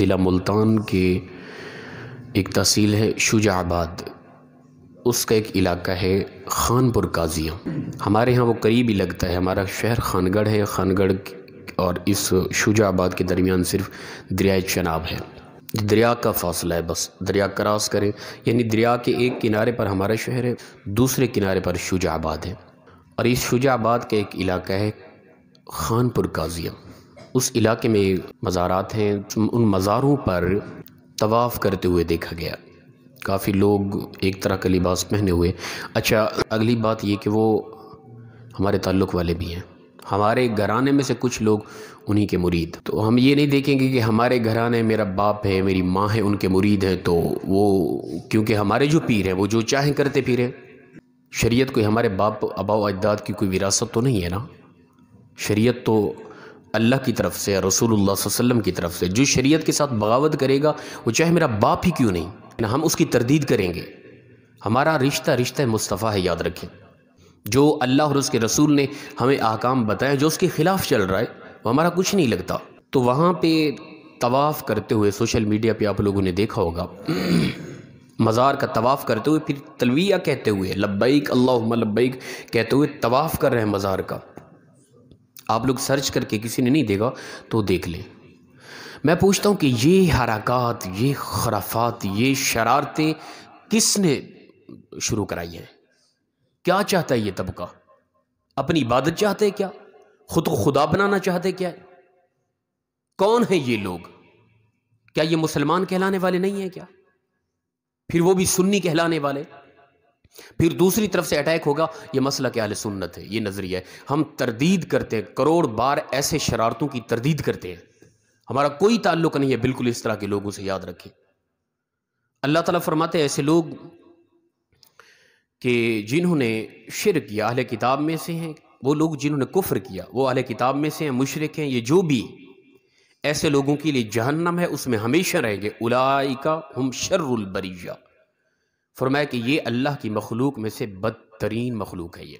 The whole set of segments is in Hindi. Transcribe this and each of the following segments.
ज़िला मुल्तान के एक तहसील है शुजाबाद उसका एक इलाका है खानपुर काजिया हमारे यहाँ वो करीब ही लगता है हमारा शहर खानगढ़ है खानगढ़ और इस शुजाबाद के दरमियान सिर्फ दरियाए चनाब है दरिया का फासला है बस दरिया क्रॉस करें यानी दरिया के एक किनारे पर हमारा शहर है दूसरे किनारे पर शुजाबाद है और इस शुजाबाद का एक इलाका है खानपुर काजिया उस इलाके में मज़ारात हैं उन मज़ारों पर तवाफ़ करते हुए देखा गया काफ़ी लोग एक तरह का लिबास पहने हुए अच्छा अगली बात ये कि वो हमारे ताल्लुक़ वाले भी हैं हमारे घराने में से कुछ लोग उन्हीं के मुरीद तो हम ये नहीं देखेंगे कि हमारे घराने मेरा बाप है मेरी माँ है उनके मुरीद हैं तो वो क्योंकि हमारे जो पीर हैं वो जो चाहें करते पीर हैं शरीयत कोई हमारे बाप अबाव अजदाद की कोई विरासत तो नहीं है ना शरीयत तो अल्लाह की तरफ से रसूलुल्लाह वसल्लम की तरफ से जो शरीयत के साथ बगावत करेगा वो चाहे मेरा बाप ही क्यों नहीं ना हम उसकी तरदीद करेंगे हमारा रिश्ता रिश्ता मुस्तफ़ा है याद रखें जो अल्लाह और उसके रसूल ने हमें आकाम बताए जो उसके ख़िलाफ़ चल रहा है वो हमारा कुछ नहीं लगता तो वहाँ पर तवाफ़ करते हुए सोशल मीडिया पर आप लोगों ने देखा होगा मज़ार का तवाफ़ करते हुए फिर तलविया कहते हुए लब्बैक अल्लाह लब्बैक कहते हुए तवाफ़ कर रहे हैं मज़ार का आप लोग सर्च करके किसी ने नहीं देगा तो देख लें मैं पूछता हूँ कि ये हरकत ये खराफात ये शरारतें किसने शुरू कराई हैं क्या चाहता है ये तबका अपनी इबादत चाहते हैं क्या खुद को खुदा बनाना चाहते क्या है कौन है ये लोग क्या ये मुसलमान कहलाने वाले नहीं है क्या फिर वो भी सुन्नी कहलाने वाले फिर दूसरी तरफ से अटैक होगा ये मसला क्या सुन्नत है ये नज़रिया है हम तरदीद करते हैं करोड़ बार ऐसे शरारतों की तरदीद करते हैं हमारा कोई ताल्लुक नहीं है बिल्कुल इस तरह के लोगों से याद रखें अल्लाह ताला फरमाते हैं ऐसे लोग कि जिन्होंने शिर किया अहले किताब में से हैं वो लोग जिन्होंने कुफ्र किया वो अहले किताब में से हैं मुशरक हैं ये जो भी ऐसे लोगों के लिए जहन्नम है उसमें हमेशा रहेंगे उलाइका हम शर्रबरिया फरमाया कि ये अल्लाह की मखलूक में से बदतरीन मखलूक है ये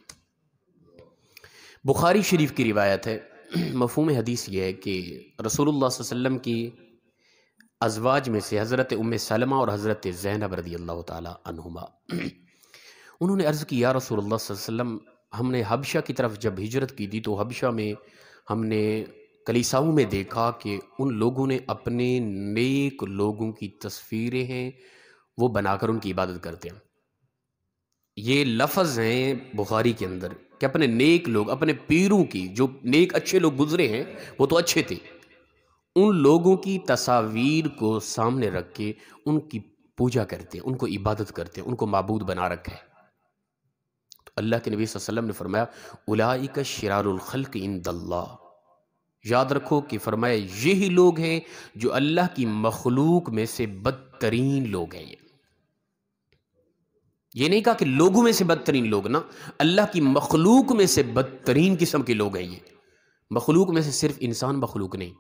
बुखारी शरीफ की रिवायत है मफहम हदीस ये है कि रसूल वसल्लम की अजवाज में से हज़रत उम सलमा और हज़रत जैनब रदी अल्लाह तुमा उन्होंने अर्ज़ की या रसूल वसल्लम हमने हबशा की तरफ जब हिजरत की थी तो हबशा में हमने कलीसाओं में देखा कि उन लोगों ने अपने नेक लोगों की तस्वीरें हैं वो बनाकर उनकी इबादत करते हैं ये लफज हैं बुखारी के अंदर कि अपने नेक लोग अपने पीरों की जो नेक अच्छे लोग गुजरे हैं वो तो अच्छे थे उन लोगों की तस्वीर को सामने रख के उनकी पूजा करते हैं उनको इबादत करते हैं उनको मबूद बना रखे हैं तो अल्लाह के नबी वसल्लम ने फरमाया का शरारखल इन दल्ला याद रखो कि फरमाए यही लोग हैं जो अल्लाह की मखलूक में से बदतरीन लोग हैं ये ये नहीं कहा कि लोगों में से बदतरीन लोग ना अल्लाह की मखलूक में से बदतरीन किस्म के लोग हैं ये मखलूक में से सिर्फ इंसान मखलूक नहीं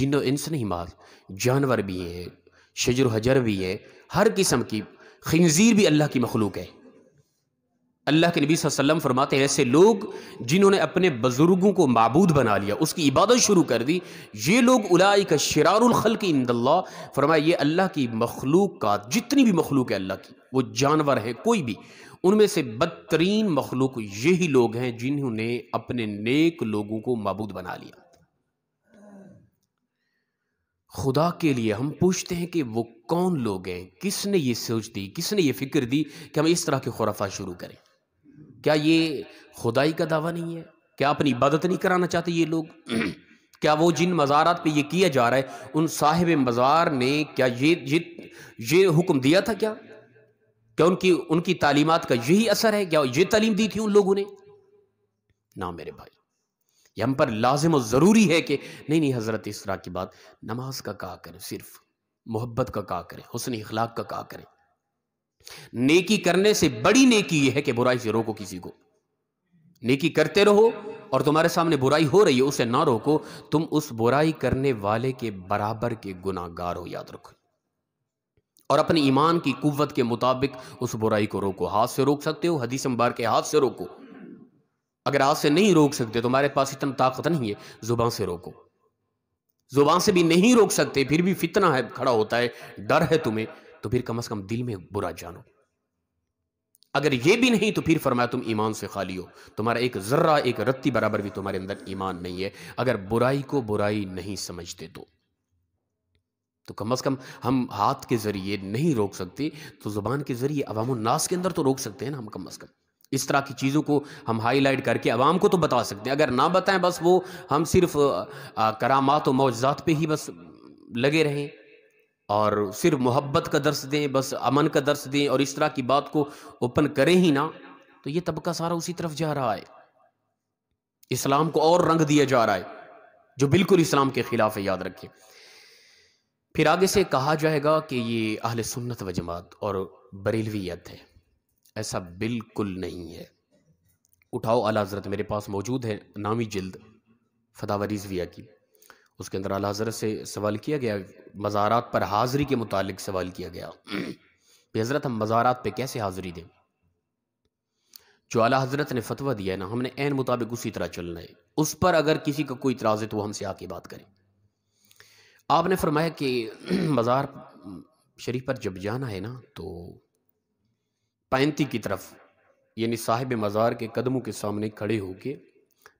जिनो इंस नहीं माज जानवर भी हैं शजर हजर भी है हर किस्म की खंजीर भी अल्लाह की मखलूक है अल्लाह के नबी वसल्लम फरमाते हैं ऐसे लोग जिन्होंने अपने बुज़ुर्गों को मबूद बना लिया उसकी इबादत शुरू कर दी ये लोग उलाई का शरारखल की इंदल्ला फरमाया ये अल्लाह की मखलूक का जितनी भी मखलूक है अल्लाह की वो जानवर है कोई भी उनमें से बदतरीन मखलूक यही लोग हैं जिन्होंने अपने नेक लोगों को मबूद बना लिया खुदा के लिए हम पूछते हैं कि वो कौन लोग हैं किसने ये सोच दी किसने ये फिक्र दी कि हम इस तरह के खुराफा शुरू करें क्या ये खुदाई का दावा नहीं है क्या अपनी इबादत नहीं कराना चाहते ये लोग क्या वो जिन मज़ारात पे ये किया जा रहा है उन साहिब मज़ार ने क्या ये ये ये हुक्म दिया था क्या क्या उनकी उनकी तालीमत का यही असर है क्या ये तालीम दी थी उन लोगों ने ना मेरे भाई ये हम पर लाजिम और ज़रूरी है कि नहीं नहीं हज़रत इस तरह की बात नमाज का कहा करें सिर्फ मोहब्बत का कहा करें हसन अखलाक का कहा करें नेकी करने से बड़ी नेकी यह है कि बुराई से रोको किसी को नेकी करते रहो और तुम्हारे सामने बुराई हो रही है उसे ना रोको तुम उस बुराई करने वाले के बराबर के गुनागार हो याद रखो और अपने ईमान की कुवत के मुताबिक उस बुराई को रोको हाथ से रोक सकते हो हदीस अंबार के हाथ से रोको अगर हाथ से नहीं रोक सकते तुम्हारे पास इतना ताकत नहीं है जुबान से रोको जुबान से भी नहीं रोक सकते फिर भी फितना है खड़ा होता है डर है तुम्हें तो फिर कम अज कम दिल में बुरा जानो अगर ये भी नहीं तो फिर फरमाया तुम ईमान से खाली हो तुम्हारा एक जर्रा एक रत्ती बराबर भी तुम्हारे अंदर ईमान नहीं है अगर बुराई को बुराई नहीं समझते तो तो कम अज़ कम हम हाथ के ज़रिए नहीं रोक सकते तो ज़ुबान के ज़रिए अवाम नास के अंदर तो रोक सकते हैं ना हम कम अज़ कम इस तरह की चीज़ों को हम हाईलाइट करके अवाम को तो बता सकते हैं अगर ना बताएं बस वो हम सिर्फ करामात और मौजात पे ही बस लगे रहें और सिर्फ मोहब्बत का दर्श दें बस अमन का दर्श दें और इस तरह की बात को ओपन करें ही ना तो ये तबका सारा उसी तरफ जा रहा है इस्लाम को और रंग दिया जा रहा है जो बिल्कुल इस्लाम के खिलाफ है याद रखें फिर आगे से कहा जाएगा कि ये अहल सुन्नत व जमात और बरेलवीत है ऐसा बिल्कुल नहीं है उठाओ अला हजरत मेरे पास मौजूद है नामी जल्द फदावरीजविया की उसके अंदर अला हज़रत से सवाल किया गया मज़ारात पर हाज़री के मुतालिक सवाल किया गया हज़रत हम मज़ारात पर कैसे हाज़री दें जो अला हज़रत ने फतवा दिया है ना हमने एन मुताबिक उसी तरह चलना है उस पर अगर किसी का को कोई इतराज़ है तो हमसे आके बात करें आपने फरमाया कि मज़ार शरीफ पर जब जाना है ना तो पैंती की तरफ यानी साहिब मज़ार के कदमों के सामने खड़े होके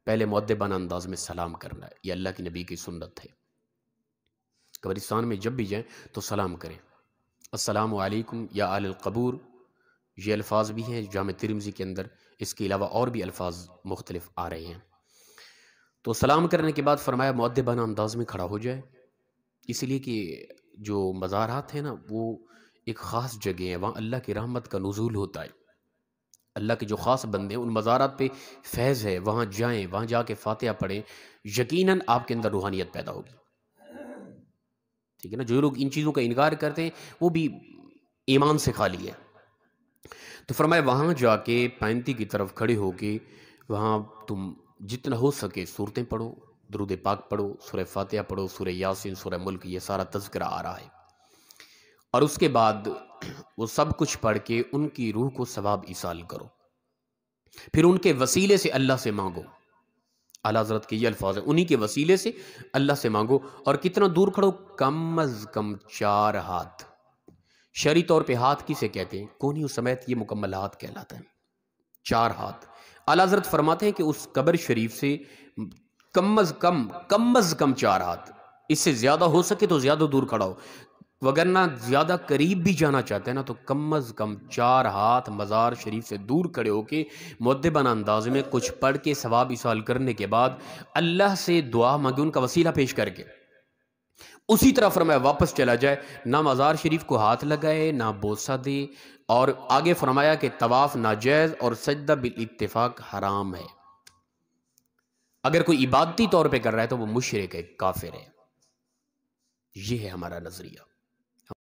पहले मद्दबाना अंदाज में सलाम करना है ये अल्लाह के नबी की सुन्नत है कब्रिस्तान में जब भी जाएँ तो सलाम करें असलकम या कबूर ये अल्फाज भी हैं जाम तिरमजी के अंदर इसके अलावा और भी अल्फाज मुख्तलिफ आ रहे हैं तो सलाम करने के बाद फरमाया मद्दबाना अंदाज में खड़ा हो जाए इसलिए कि जो मज़ारात हैं ना वो एक ख़ास जगह है वहाँ अल्लाह की रहमत का नज़ूल होता है अल्लाह के जो ख़ास बंदे हैं उन मज़ारात पे फैज़ है वहाँ जाएँ वहाँ जाके फातिहा पढ़ें यकीनन आपके अंदर रूहानियत पैदा होगी ठीक है ना जो लोग इन चीज़ों का इनकार करते हैं वो भी ईमान से खाली है तो फरमाए वहाँ जाके पैंती की तरफ खड़े होके वहाँ तुम जितना हो सके सूरतें पढ़ो दरुद पाक पढ़ो सुरह फातह पढ़ो सुरह यासिन सुरह मुल्क ये सारा तस्करा आ रहा है और उसके बाद वो सब कुछ पढ़ के उनकी रूह को सवाब ईसाल करो फिर उनके वसीले से अल्लाह से मांगो अला हजरत के ये अल्फाज हैं उन्हीं के वसीले से अल्लाह से मांगो और कितना दूर खड़ो कम अज कम चार हाथ शरी तौर पे हाथ किसे कहते हैं कोनी समेत ये मुकम्मल हाथ कहलाता है चार हाथ अला हजरत फरमाते हैं कि उस कब्र शरीफ से कम अज कम कम अज कम चार हाथ इससे ज़्यादा हो सके तो ज़्यादा दूर खड़ा हो वगरना ज़्यादा करीब भी जाना चाहते हैं ना तो कम अज़ कम चार हाथ मज़ार शरीफ से दूर खड़े होके मद्दबाना अंदाज में कुछ पढ़ के सवाब इसाल करने के बाद अल्लाह से दुआ मांगे उनका वसीला पेश करके उसी तरह फरमाया वापस चला जाए ना मज़ार शरीफ को हाथ लगाए ना बोसा दे और आगे फरमाया कि तवाफ़ नाजायज़ और सजदा बिल इतफाक़ हराम है अगर कोई इबादती तौर पर कर रहा है तो वह मुशरक है काफिर है यह है हमारा नज़रिया